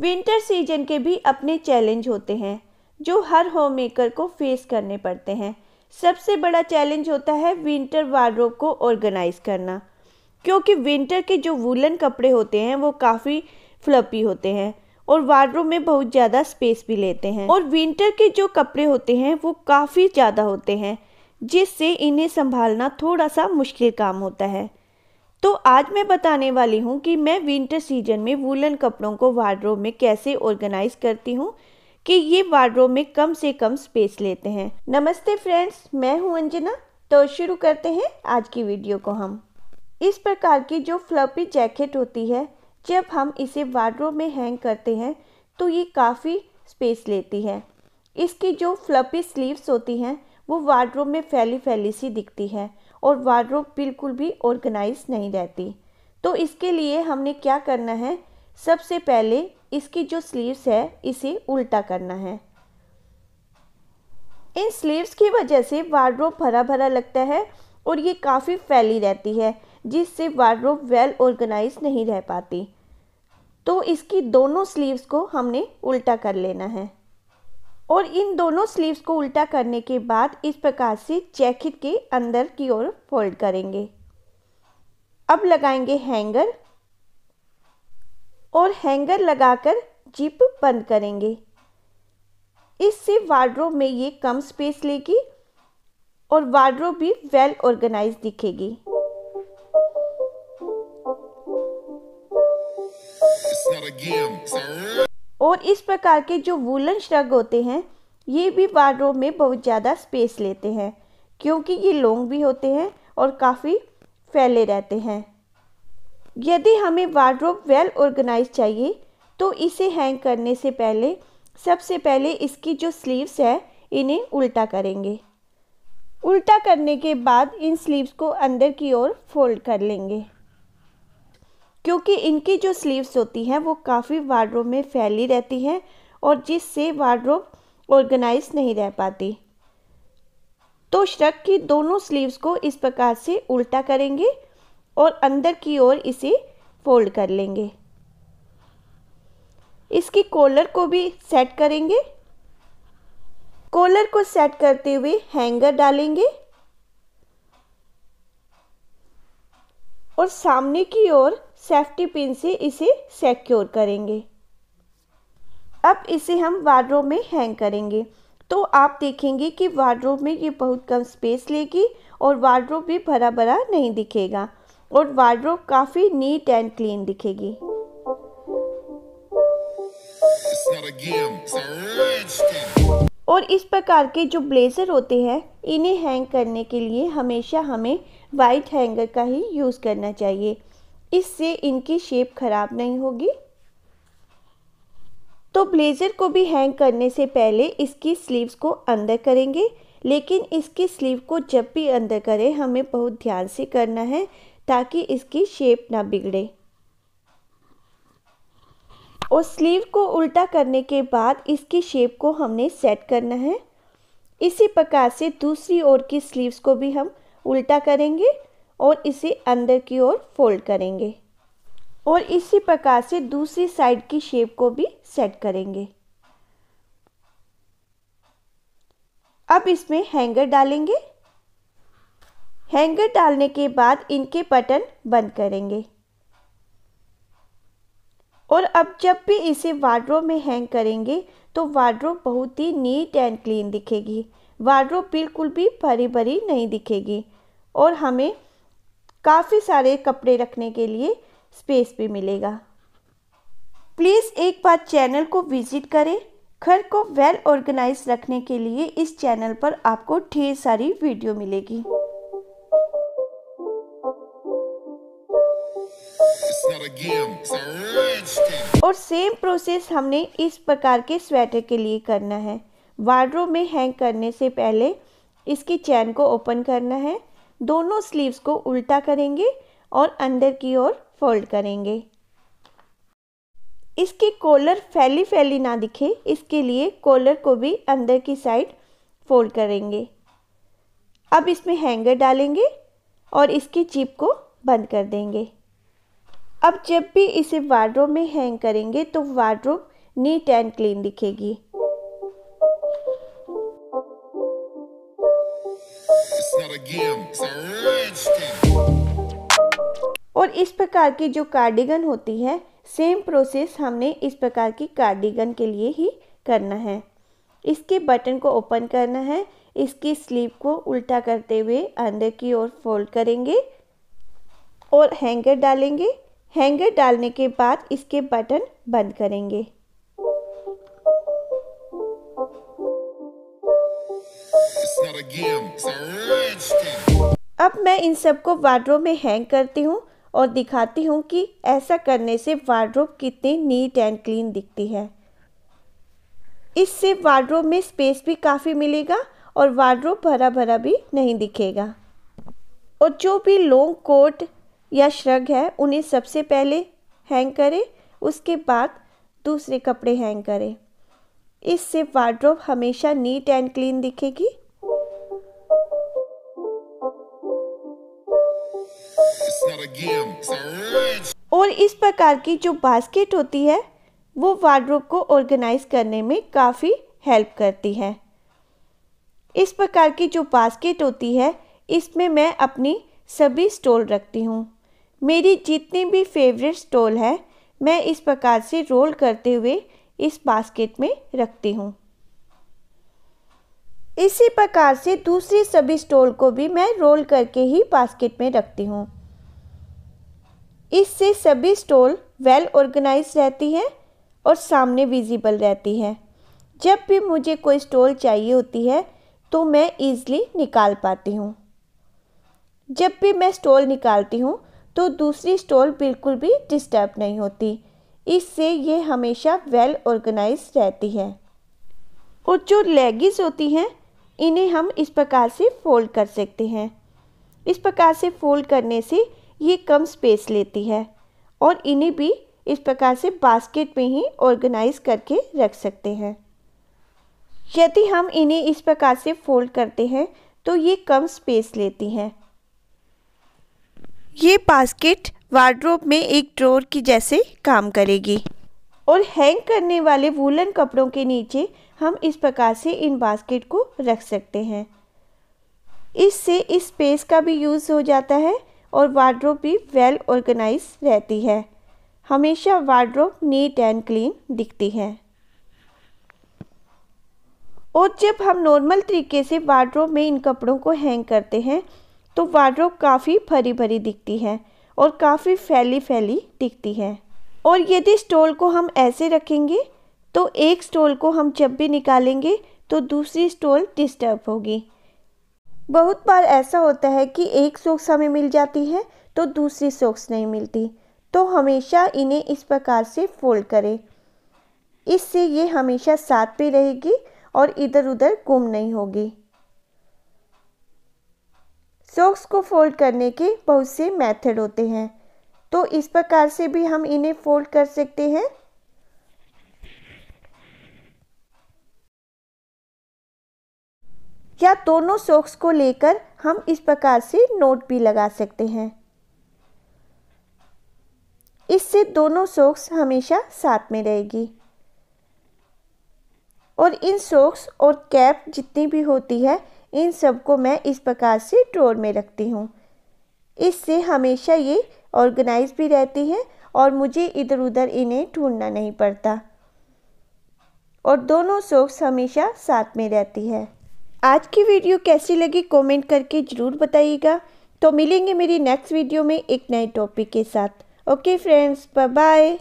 winter season के भी अपने चैलेंज होते हैं जो हर होम मेकर को फेस करने पड़ते हैं सबसे बड़ा चैलेंज होता है विंटर वार्ड्रोब को ऑर्गेनाइज़ करना क्योंकि विंटर के जो वूलन कपड़े होते हैं वो काफ़ी फ्लपी होते हैं और वार्ड्रोब में बहुत ज़्यादा स्पेस भी लेते हैं और विंटर के जो कपड़े होते हैं वो काफ़ी ज़्यादा होते हैं जिससे इन्हें संभालना थोड़ा सा मुश्किल काम होता है तो आज मैं बताने वाली हूँ कि मैं विंटर सीजन में वूलन कपड़ों को वार्ड्रोब में कैसे ऑर्गेनाइज करती हूँ कि ये वार्ड्रोब में कम से कम स्पेस लेते हैं नमस्ते फ्रेंड्स मैं हूँ अंजना तो शुरू करते हैं आज की वीडियो को हम इस प्रकार की जो फ्लपी जैकेट होती है जब हम इसे वार्ड्रोब में हैंग करते हैं तो ये काफ़ी स्पेस लेती है इसकी जो फ्लपी स्लीव्स होती हैं वो वार्ड्रोब में फैली फैली सी दिखती है और वार्ड्रोब बिल्कुल भी ऑर्गेनाइज नहीं रहती तो इसके लिए हमने क्या करना है सबसे पहले इसकी जो स्लीव्स है इसे उल्टा करना है इन स्लीव्स की वजह से वार्ड्रोब भरा भरा लगता है और ये काफ़ी फैली रहती है जिससे वार्ड्रोब वेल ऑर्गेनाइज नहीं रह पाती तो इसकी दोनों स्लीव्स को हमने उल्टा कर लेना है और इन दोनों स्लीव्स को उल्टा करने के बाद इस प्रकार से जैकेट के अंदर की ओर फोल्ड करेंगे अब लगाएंगे हैंगर और हैंगर लगाकर जिप बंद करेंगे इससे वार्ड्रोब में ये कम स्पेस लेगी और वार्ड्रोब भी वेल ऑर्गेनाइज दिखेगी और इस प्रकार के जो वूलन श्रग होते हैं ये भी वार्ड्रोब में बहुत ज़्यादा स्पेस लेते हैं क्योंकि ये लॉन्ग भी होते हैं और काफ़ी फैले रहते हैं यदि हमें वार्ड्रोब वेल ऑर्गेनाइज चाहिए तो इसे हैंग करने से पहले सबसे पहले इसकी जो स्लीव्स है इन्हें उल्टा करेंगे उल्टा करने के बाद इन स्लीव्स को अंदर की ओर फोल्ड कर लेंगे क्योंकि इनकी जो स्लीव्स होती हैं वो काफ़ी वार्ड्रोब में फैली रहती हैं और जिससे वार्ड्रोब ऑर्गेनाइज नहीं रह पाती तो श्रक की दोनों स्लीव्स को इस प्रकार से उल्टा करेंगे और अंदर की ओर इसे फोल्ड कर लेंगे इसकी कॉलर को भी सेट करेंगे कॉलर को सेट करते हुए हैंगर डालेंगे और सामने की ओर सेफ्टी पिन से इसे सेक्योर करेंगे अब इसे हम वार्ड्रोब में हैंग करेंगे तो आप देखेंगे कि वार्ड्रोब में ये बहुत कम स्पेस लेगी और वार्ड्रोब भी भरा भरा नहीं दिखेगा और वार्ड्रोब काफ़ी नीट एंड क्लीन दिखेगी और इस प्रकार के जो ब्लेज़र होते हैं इन्हें हैंग करने के लिए हमेशा हमें वाइट हैंगर का ही यूज़ करना चाहिए इससे इनकी शेप खराब नहीं होगी तो ब्लेज़र को भी हैंग करने से पहले इसकी स्लीव्स को अंदर करेंगे लेकिन इसकी स्लीव को जब भी अंदर करें हमें बहुत ध्यान से करना है ताकि इसकी शेप ना बिगड़े और स्लीव को उल्टा करने के बाद इसकी शेप को हमने सेट करना है इसी प्रकार से दूसरी ओर की स्लीव्स को भी हम उल्टा करेंगे और इसे अंदर की ओर फोल्ड करेंगे और इसी प्रकार से दूसरी साइड की शेप को भी सेट करेंगे अब इसमें हैंगर डालेंगे हैंगर डालने के बाद इनके बटन बंद करेंगे और अब जब भी इसे वार्ड्रोब में हैंग करेंगे तो वार्ड्रोब बहुत ही नीट एंड क्लीन दिखेगी वार्ड्रोब बिल्कुल भी भरी भरी नहीं दिखेगी और हमें काफ़ी सारे कपड़े रखने के लिए स्पेस भी मिलेगा प्लीज़ एक बार चैनल को विज़िट करें घर को वेल ऑर्गेनाइज रखने के लिए इस चैनल पर आपको ढेर सारी वीडियो मिलेगी और सेम प्रोसेस हमने इस प्रकार के स्वेटर के लिए करना है वार्ड्रोब में हैंग करने से पहले इसकी चैन को ओपन करना है दोनों स्लीव्स को उल्टा करेंगे और अंदर की ओर फोल्ड करेंगे इसकी कॉलर फैली फैली ना दिखे इसके लिए कॉलर को भी अंदर की साइड फोल्ड करेंगे अब इसमें हैंगर डालेंगे और इसकी चिप को बंद कर देंगे अब जब भी इसे वार्ड्रोब में हैंग करेंगे तो वार्ड्रोब नीट एंड क्लीन दिखेगी इस प्रकार की जो कार्डिगन होती है सेम प्रोसेस हमने इस प्रकार की कार्डिगन के लिए ही करना है इसके बटन को ओपन करना है इसकी स्लीव को उल्टा करते हुए अंदर की ओर फोल्ड करेंगे और हैंगर डालेंगे हैंगर डालने के बाद इसके बटन बंद करेंगे अब मैं इन सबको वाड्रो में हैंग करती हूँ और दिखाती हूँ कि ऐसा करने से वार्ड्रोब कितनी नीट एंड क्लीन दिखती है इससे वार्ड्रोब में स्पेस भी काफ़ी मिलेगा और वार्ड्रोब भरा भरा भी नहीं दिखेगा और जो भी लॉन्ग कोट या श्रग है उन्हें सबसे पहले हैंग करें उसके बाद दूसरे कपड़े हैंग करें इससे वार्ड्रोब हमेशा नीट एंड क्लीन दिखेगी इस प्रकार की जो बास्केट होती है वो वार्ड्रोब को ऑर्गेनाइज करने में काफ़ी हेल्प करती है इस प्रकार की जो बास्केट होती है इसमें मैं अपनी सभी स्टॉल रखती हूँ मेरी जितनी भी फेवरेट स्टॉल है मैं इस प्रकार से रोल करते हुए इस बास्केट में रखती हूँ इसी प्रकार से दूसरी सभी स्टॉल को भी मैं रोल करके ही बास्केट में रखती हूँ इससे सभी स्टॉल वेल ऑर्गेनाइज रहती हैं और सामने विजिबल रहती है जब भी मुझे कोई स्टॉल चाहिए होती है तो मैं इजली निकाल पाती हूँ जब भी मैं स्टॉल निकालती हूँ तो दूसरी स्टॉल बिल्कुल भी डिस्टर्ब नहीं होती इससे ये हमेशा वेल ऑर्गेनाइज रहती है और जो लेगिस होती हैं इन्हें हम इस प्रकार से फोल्ड कर सकते हैं इस प्रकार से फोल्ड करने से ये कम स्पेस लेती है और इन्हें भी इस प्रकार से बास्केट में ही ऑर्गेनाइज करके रख सकते हैं यदि हम इन्हें इस प्रकार से फोल्ड करते हैं तो ये कम स्पेस लेती हैं ये बास्केट वार्ड्रोब में एक ड्रोर की जैसे काम करेगी और हैंग करने वाले वूलन कपड़ों के नीचे हम इस प्रकार से इन बास्केट को रख सकते हैं इससे इस स्पेस का भी यूज़ हो जाता है और वार्ड्रोब भी वेल ऑर्गेनाइज रहती है हमेशा वार्ड्रोब नीट एंड क्लीन दिखती है और जब हम नॉर्मल तरीके से वार्ड्रोब में इन कपड़ों को हैंग करते हैं तो वार्ड्रोब काफ़ी भरी भरी दिखती है और काफ़ी फैली फैली दिखती है और यदि स्टोल को हम ऐसे रखेंगे तो एक स्टोल को हम जब भी निकालेंगे तो दूसरी स्टोल डिस्टर्ब होगी बहुत बार ऐसा होता है कि एक सोक्स हमें मिल जाती है तो दूसरी सोक्स नहीं मिलती तो हमेशा इन्हें इस प्रकार से फोल्ड करें इससे ये हमेशा साथ पे रहेगी और इधर उधर गुम नहीं होगी सोक्स को फोल्ड करने के बहुत से मेथड होते हैं तो इस प्रकार से भी हम इन्हें फोल्ड कर सकते हैं या दोनों सोक्स को लेकर हम इस प्रकार से नोट भी लगा सकते हैं इससे दोनों सोक्स हमेशा साथ में रहेगी और इन सोक्स और कैप जितनी भी होती है इन सबको मैं इस प्रकार से ड्रोर में रखती हूँ इससे हमेशा ये ऑर्गेनाइज भी रहती है और मुझे इधर उधर इन्हें ढूंढना नहीं पड़ता और दोनों सोक्स हमेशा साथ में रहती है आज की वीडियो कैसी लगी कमेंट करके ज़रूर बताइएगा तो मिलेंगे मेरी नेक्स्ट वीडियो में एक नए टॉपिक के साथ ओके फ्रेंड्स बाय